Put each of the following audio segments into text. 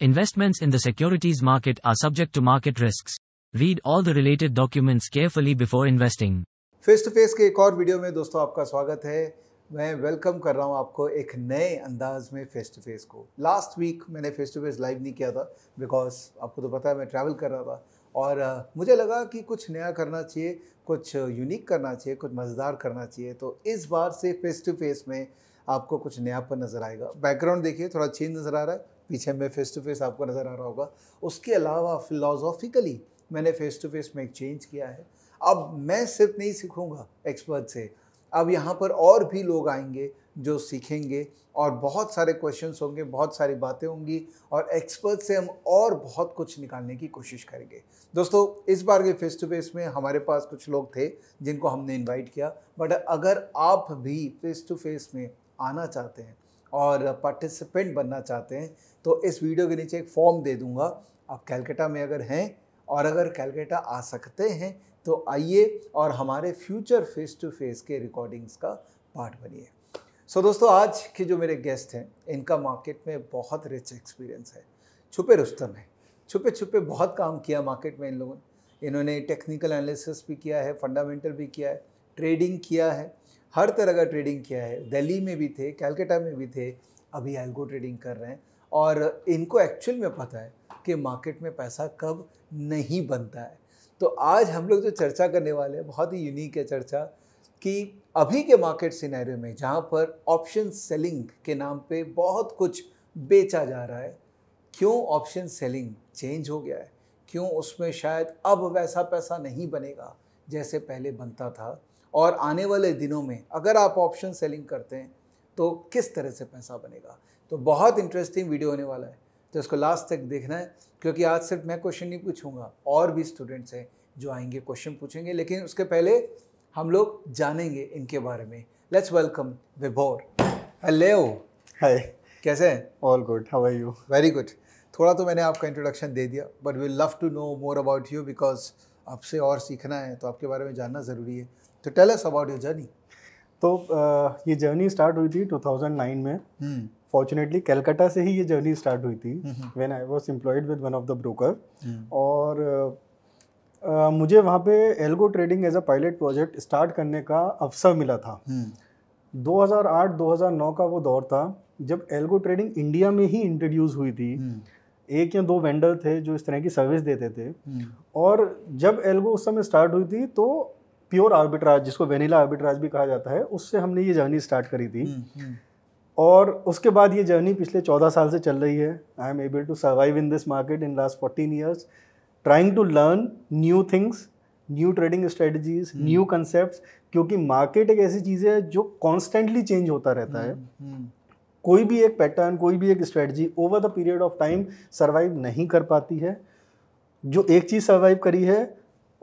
Investments in the securities market are subject to market risks. Read all the related documents carefully before investing. Face to face के एक और video में दोस्तों आपका स्वागत है मैं वेलकम कर रहा हूं आपको एक नए अंदाज में फेस टू फेस को लास्ट वीक मैंने फेस टू फेस लाइव नहीं किया था बिकॉज आपको तो पता है मैं ट्रैवल कर रहा था और uh, मुझे लगा कि कुछ नया करना चाहिए कुछ यूनिक करना चाहिए कुछ मज़ेदार करना चाहिए तो इस बार से फेस टू फेस में आपको कुछ नयापन नज़र आएगा बैकग्राउंड देखिए थोड़ा चेंज नज़र आ रहा है पीछे मैं फेस टू फेस आपको नज़र आ रहा होगा उसके अलावा फिलोसॉफिकली मैंने फेस टू फेस में एक चेंज किया है अब मैं सिर्फ नहीं सीखूँगा एक्सपर्ट से अब यहाँ पर और भी लोग आएंगे जो सीखेंगे और बहुत सारे क्वेश्चंस होंगे बहुत सारी बातें होंगी और एक्सपर्ट से हम और बहुत कुछ निकालने की कोशिश करेंगे दोस्तों इस बार के फेस टू फेस में हमारे पास कुछ लोग थे जिनको हमने इनवाइट किया बट अगर आप भी फेस टू फेस में आना चाहते हैं और पार्टिसिपेंट बनना चाहते हैं तो इस वीडियो के नीचे एक फॉर्म दे दूंगा आप कैलकटा में अगर हैं और अगर कैलकटा आ सकते हैं तो आइए और हमारे फ्यूचर फेस टू फेस के रिकॉर्डिंग्स का पार्ट बनिए सो so, दोस्तों आज के जो मेरे गेस्ट हैं इनका मार्केट में बहुत रिच एक्सपीरियंस है छुपे रुस्तम है छुपे छुपे बहुत काम किया मार्केट में इन लोगों ने इन्होंने टेक्निकल एनालिसिस भी किया है फंडामेंटल भी किया है ट्रेडिंग किया है हर तरह का ट्रेडिंग किया है दिल्ली में भी थे कैलकाटा में भी थे अभी एल्गो ट्रेडिंग कर रहे हैं और इनको एक्चुअल में पता है कि मार्केट में पैसा कब नहीं बनता है तो आज हम लोग जो चर्चा करने वाले हैं बहुत ही यूनिक है चर्चा कि अभी के मार्केट सिनेरियो में जहाँ पर ऑप्शन सेलिंग के नाम पे बहुत कुछ बेचा जा रहा है क्यों ऑप्शन सेलिंग चेंज हो गया है क्यों उसमें शायद अब वैसा पैसा नहीं बनेगा जैसे पहले बनता था और आने वाले दिनों में अगर आप ऑप्शन सेलिंग करते हैं तो किस तरह से पैसा बनेगा तो बहुत इंटरेस्टिंग वीडियो होने वाला है तो इसको लास्ट तक देखना है क्योंकि आज सिर्फ मैं क्वेश्चन नहीं पूछूंगा और भी स्टूडेंट्स हैं जो आएंगे क्वेश्चन पूछेंगे लेकिन उसके पहले हम लोग जानेंगे इनके बारे में let's welcome Vibhor hello hi कैसे हैं all good how are you very good थोड़ा तो मैंने आपका इंट्रोडक्शन दे दिया but we love to know more about you because आपसे और सीखना है तो आपके बारे में जानना ज़रूरी है तो tell us about your journey तो ये जर्नी स्टार्ट हुई थी 2009 में फॉर्चुनेटली हम्म। कलकत्ता से ही ये जर्नी स्टार्ट हुई थी when I was employed with one of the broker और मुझे वहाँ पे algo trading as a pilot project start करने का अवसर मिला था 2008-2009 हम्म। का वो दौर था जब एल्गो ट्रेडिंग इंडिया में ही इंट्रोड्यूस हुई थी हम्म। एक या दो वेंडर थे जो इस तरह की सर्विस देते थे और जब एल्गो उस समय स्टार्ट हुई थी तो प्योर आर्बिट्राज जिसको वेनिला आर्बिट्राज भी कहा जाता है उससे हमने ये जर्नी स्टार्ट करी थी हम्म, हम्म। और उसके बाद ये जर्नी पिछले चौदह साल से चल रही है I am able to survive in this market in last fourteen years trying to learn new things new trading strategies new concept क्योंकि मार्केट एक ऐसी चीज़ है जो कॉन्स्टेंटली चेंज होता रहता है हम्म, कोई भी एक पैटर्न कोई भी एक strategy over the period of time survive नहीं कर पाती है जो एक चीज़ सर्वाइव करी है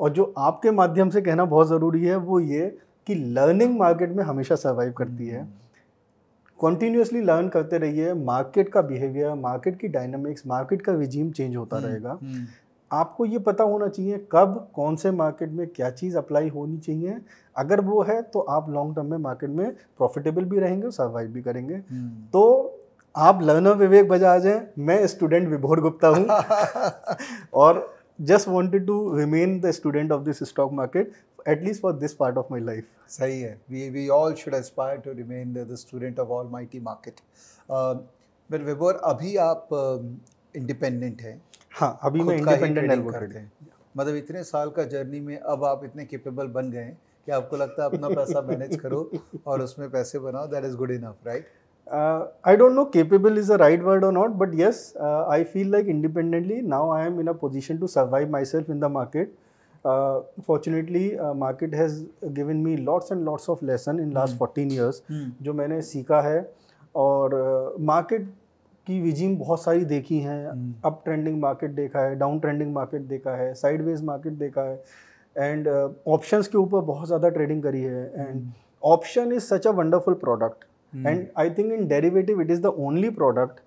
और जो आपके माध्यम से कहना बहुत ज़रूरी है वो ये कि लर्निंग मार्केट में हमेशा सर्वाइव करती है कॉन्टीन्यूसली लर्न करते रहिए मार्केट का बिहेवियर मार्केट की डायनामिक्स मार्केट का रिजीम चेंज होता हम्म, रहेगा हम्म। आपको ये पता होना चाहिए कब कौन से मार्केट में क्या चीज़ अप्लाई होनी चाहिए अगर वो है तो आप लॉन्ग टर्म में मार्केट में प्रॉफिटेबल भी रहेंगे और सर्वाइव भी करेंगे हम्म। तो आप लर्नर विवेक बजाज हैं मैं स्टूडेंट विभोर गुप्ता हूँ और just wanted to remain the student of this stock market at least for this part of my life सही है we we all should aspire to remain the student of all my T market but Vibhor अभी आप independent um, uh, हैं हाँ अभी मैं independent हैं मतलब इतने साल का जर्नी में अब आप इतने केपेबल बन गए कि आपको लगता है अपना पैसा मैनेज करो और उसमें पैसे बनाओ that is good enough right Uh, I don't know capable is the right word or not, but yes, uh, I feel like independently now I am in a position to survive myself in the market. Uh, fortunately, uh, market has given me lots and lots of lesson in last mm. 14 years, hmm. जो मैंने सीखा है और market की विजिम बहुत सारी देखी हैं अप ट्रेंडिंग मार्केट देखा है डाउन ट्रेंडिंग मार्केट देखा है साइडवेज मार्केट देखा है एंड ऑप्शंस के ऊपर बहुत ज़्यादा ट्रेडिंग करी है and option is such a wonderful product and I think in derivative it is the only product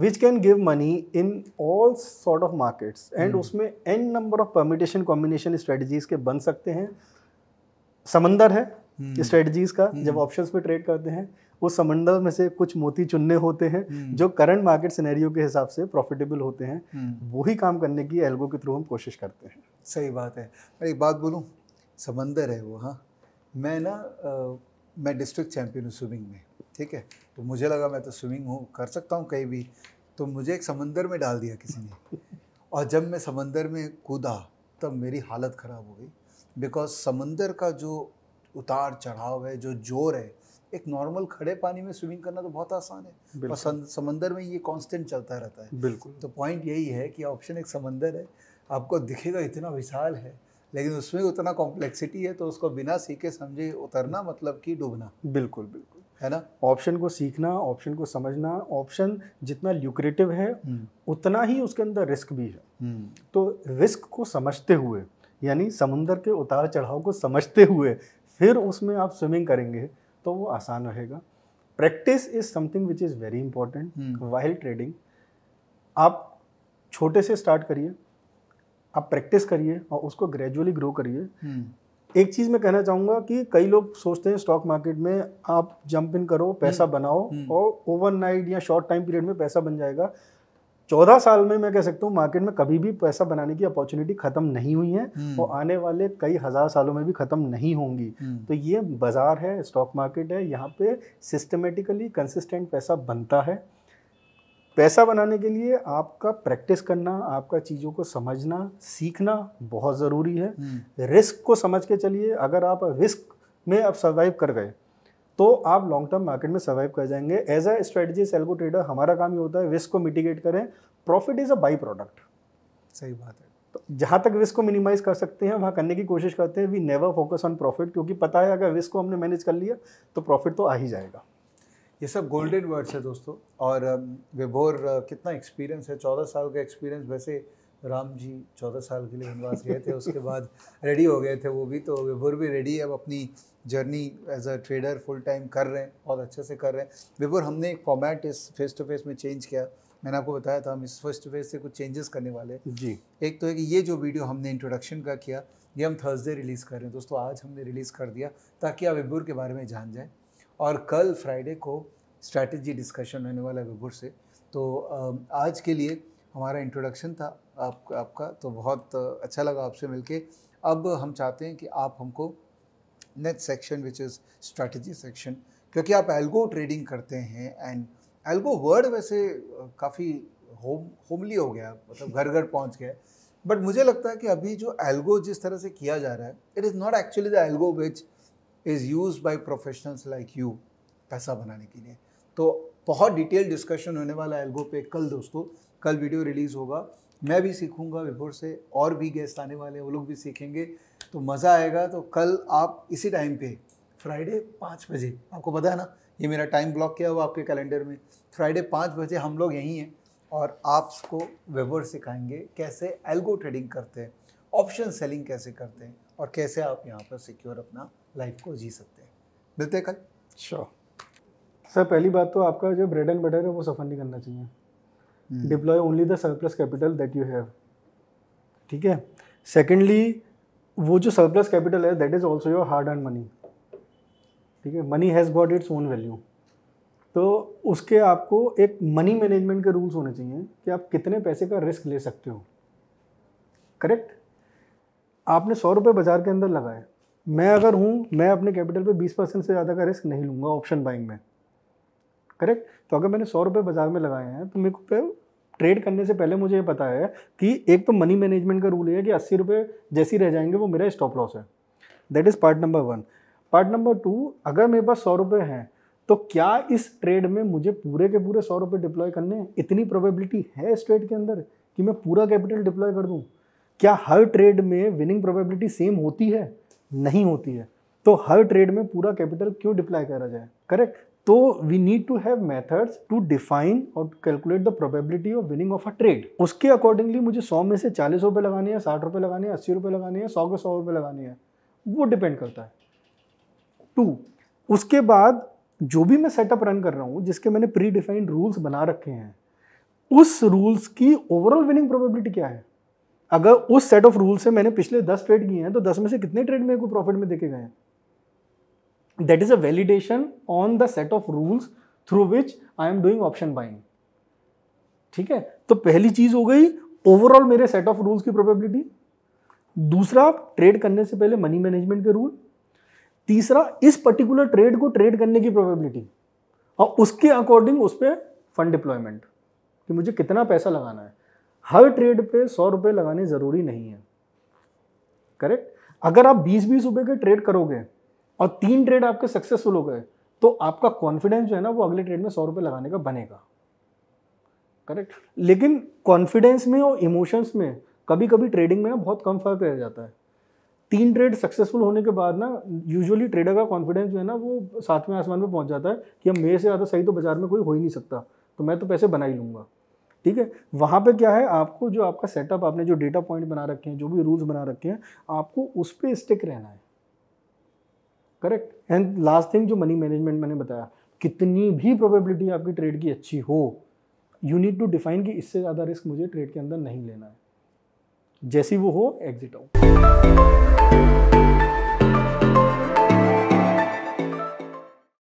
which can give money in all sort of markets and उसमें an number of permutation combination strategies के बन सकते हैं समंदर है hmm. Strategies का hmm. जब option पे ट्रेड करते हैं उस समंदर में से कुछ मोती चुनने होते हैं hmm. जो करंट मार्केट सिनेरियो के हिसाब से प्रॉफिटेबल होते हैं वो ही काम करने की एल्गो के थ्रू हम कोशिश करते हैं सही बात है एक बात बोलूँ समंदर है वो हाँ मैं ना मैं डिस्ट्रिक्ट चैम्पियन हूँ स्विमिंग में ठीक है तो मुझे लगा मैं तो स्विमिंग हूँ कर सकता हूँ कहीं भी तो मुझे एक समंदर में डाल दिया किसी ने और जब मैं समंदर में कूदा तब मेरी हालत ख़राब हो गई बिकॉज समंदर का जो उतार चढ़ाव है जो जोर है एक नॉर्मल खड़े पानी में स्विमिंग करना तो बहुत आसान है और समंदर में ये कांस्टेंट चलता रहता है बिल्कुल तो पॉइंट यही है कि ऑप्शन एक समंदर है आपको दिखेगा इतना विशाल है लेकिन उसमें उतना कॉम्प्लेक्सिटी है तो उसको बिना सीखे समझे उतरना मतलब कि डूबना बिल्कुल बिल्कुल है ना ऑप्शन को सीखना ऑप्शन को समझना ऑप्शन जितना ल्यूक्रेटिव है हम्म। उतना ही उसके अंदर रिस्क भी है हम्म। तो रिस्क को समझते हुए यानी समुंदर के उतार चढ़ाव को समझते हुए फिर उसमें आप स्विमिंग करेंगे तो वो आसान रहेगा practice is something which is very important while trading आप छोटे से स्टार्ट करिए आप प्रैक्टिस करिए और उसको ग्रेजुअली ग्रो करिए हम्म। एक चीज़ मैं कहना चाहूंगा कि कई लोग सोचते हैं स्टॉक मार्केट में आप जंप इन करो पैसा हम्म। बनाओ हम्म। और ओवरनाइट या शॉर्ट टाइम पीरियड में पैसा बन जाएगा चौदह साल में मैं कह सकता हूँ मार्केट में कभी भी पैसा बनाने की अपॉर्चुनिटी खत्म नहीं हुई है और आने वाले कई हज़ार सालों में भी ख़त्म नहीं होंगी तो ये बाज़ार है स्टॉक मार्केट है यहाँ पे सिस्टमेटिकली कंसिस्टेंट पैसा बनता है पैसा बनाने के लिए आपका प्रैक्टिस करना आपका चीज़ों को समझना सीखना बहुत ज़रूरी है हम्म। रिस्क को समझ के चलिए अगर आप रिस्क में आप सर्वाइव कर गए तो आप लॉन्ग टर्म मार्केट में सर्वाइव कर जाएंगे as a strategy algo trader हमारा काम ये होता है रिस्क को मिटिगेट करें profit is a by product सही बात है तो जहाँ तक रिस्क को मिनिमाइज कर सकते हैं वहाँ करने की कोशिश करते हैं we never focus on profit क्योंकि पता है अगर रिस्क को हमने मैनेज कर लिया तो प्रॉफिट तो आ ही जाएगा ये सब गोल्डन वर्ड्स है दोस्तों और विभोर कितना एक्सपीरियंस है चौदह साल का एक्सपीरियंस वैसे राम जी चौदह साल के लिए वनवास गए थे उसके बाद रेडी हो गए थे वो भी तो विभोर भी रेडी है अब अपनी journey as a trader full time कर रहे हैं बहुत अच्छे से कर रहे हैं विभोर हमने एक फॉर्मेट इस फेस टू फेस में चेंज किया मैंने आपको बताया था हम इस फर्स्ट टू फेस से कुछ चेंजेस करने वाले जी एक तो है कि ये जो वीडियो हमने इंट्रोडक्शन का किया ये हम थर्सडे रिलीज़ कर रहे हैं दोस्तों आज हमने रिलीज़ कर दिया ताकि आप विभोर के बारे में जान जाएँ और कल फ्राइडे को स्ट्रैटेजी डिस्कशन होने वाला है विभुर से तो आज के लिए हमारा इंट्रोडक्शन था आप आपका तो बहुत अच्छा लगा आपसे मिलके अब हम चाहते हैं कि आप हमको next section which is strategy section क्योंकि आप एल्गो ट्रेडिंग करते हैं एंड एल्गो वर्ड वैसे काफ़ी होम होमली हो गया मतलब घर घर पहुंच गया बट मुझे लगता है कि अभी जो एल्गो जिस तरह से किया जा रहा है it is not actually the algo which is use by professionals like you पैसा बनाने के लिए तो बहुत डिटेल डिस्कशन होने वाला है एल्गो पे कल दोस्तों कल वीडियो रिलीज़ होगा मैं भी सीखूंगा विभोर से और भी गेस्ट आने वाले हैं वो लोग भी सीखेंगे तो मज़ा आएगा तो कल आप इसी टाइम पे फ्राइडे पाँच बजे आपको पता है ना ये मेरा टाइम ब्लॉक किया हुआ आपके कैलेंडर में फ्राइडे पाँच बजे हम लोग यहीं हैं और आपको वेबर सिखाएंगे कैसे एल्गो ट्रेडिंग करते हैं ऑप्शन सेलिंग कैसे करते हैं और कैसे आप यहाँ पर सिक्योर अपना लाइफ को जी सकते हैं मिलते कल श्योर सर पहली बात तो आपका जो ब्रेड एंड बटर है वो सफ़र नहीं करना चाहिए deploy only the surplus capital that you have ठीक है सेकेंडली वो जो सरप्लस कैपिटल है that is also your hard earned money ठीक है money has got its own value तो उसके आपको एक मनी मैनेजमेंट के रूल्स होने चाहिए कि आप कितने पैसे का रिस्क ले सकते हो करेक्ट आपने सौ रुपये बाजार के अंदर लगाए मैं अगर हूँ मैं अपने कैपिटल पे 20 परसेंट से ज़्यादा का रिस्क नहीं लूँगा ऑप्शन बाइंग में करेक्ट तो अगर मैंने सौ रुपये बाजार में लगाए हैं तो मेरे को ट्रेड करने से पहले मुझे ये पता है कि एक तो मनी मैनेजमेंट का रूल है कि अस्सी रुपये ही रह जाएंगे वो मेरा स्टॉप लॉस है that is part number one part number two अगर मेरे पास सौ रुपये हैं तो क्या इस ट्रेड में मुझे पूरे के पूरे सौ रुपये डिप्लॉय करने हैं इतनी प्रोबेबिलिटी है इस ट्रेड के अंदर कि मैं पूरा कैपिटल डिप्लॉय कर दूँ क्या हर ट्रेड में विनिंग प्रोबेबिलिटी सेम होती है नहीं होती है तो हर ट्रेड में पूरा कैपिटल क्यों डिप्लाई करा जाए करेक्ट तो we need to have methods to define और calculate the probability of winning of a trade उसके अकॉर्डिंगली मुझे सौ में से चालीस रुपये लगानी है साठ रुपये लगाने है अस्सी रुपये लगाने है सौ के सौ रुपये लगानी है वो डिपेंड करता है टू उसके बाद जो भी मैं सेटअप रन कर रहा हूँ जिसके मैंने प्री डिफाइंड रूल्स बना रखे हैं उस रूल्स की ओवरऑल विनिंग प्रोबेबिलिटी क्या है अगर उस सेट ऑफ रूल से मैंने पिछले दस ट्रेड किए हैं तो दस में से कितने ट्रेड मेरे को प्रॉफिट में देखे गए हैं that is a validation on the set of rules through which I am doing option buying ठीक है तो पहली चीज हो गई ओवरऑल मेरे सेट ऑफ रूल्स की प्रोबेबिलिटी दूसरा ट्रेड करने से पहले मनी मैनेजमेंट के रूल तीसरा इस पर्टिकुलर ट्रेड को ट्रेड करने की प्रोबेबिलिटी और उसके अकॉर्डिंग उस पर फंड डिप्लॉयमेंट कि मुझे कितना पैसा लगाना है हर ट्रेड पे सौ रुपये लगाने ज़रूरी नहीं है करेक्ट अगर आप बीस बीस रुपये के ट्रेड करोगे और तीन ट्रेड आपके सक्सेसफुल हो गए तो आपका कॉन्फिडेंस जो है ना वो अगले ट्रेड में सौ रुपये लगाने का बनेगा करेक्ट लेकिन कॉन्फिडेंस में और इमोशंस में कभी कभी ट्रेडिंग में ना बहुत कम फर्क रह जाता है तीन ट्रेड सक्सेसफुल होने के बाद ना यूजुअली ट्रेडर का कॉन्फिडेंस जो है ना वो सातवें आसमान में पहुंच जाता है कि हम मेरे से ज़्यादा सही तो बाजार में कोई हो ही नहीं सकता तो मैं तो पैसे बना ही लूँगा ठीक है वहाँ पे क्या है आपको जो आपका सेटअप आपने जो डेटा पॉइंट बना रखे हैं जो भी रूल्स बना रखे हैं आपको उस पर स्टिक रहना है करेक्ट एंड लास्ट थिंग जो मनी मैनेजमेंट मैंने बताया कितनी भी प्रोबेबिलिटी आपकी ट्रेड की अच्छी हो यू नीड टू डिफाइन कि इससे ज़्यादा रिस्क मुझे ट्रेड के अंदर नहीं लेना है जैसी वो हो एग्जिट आउट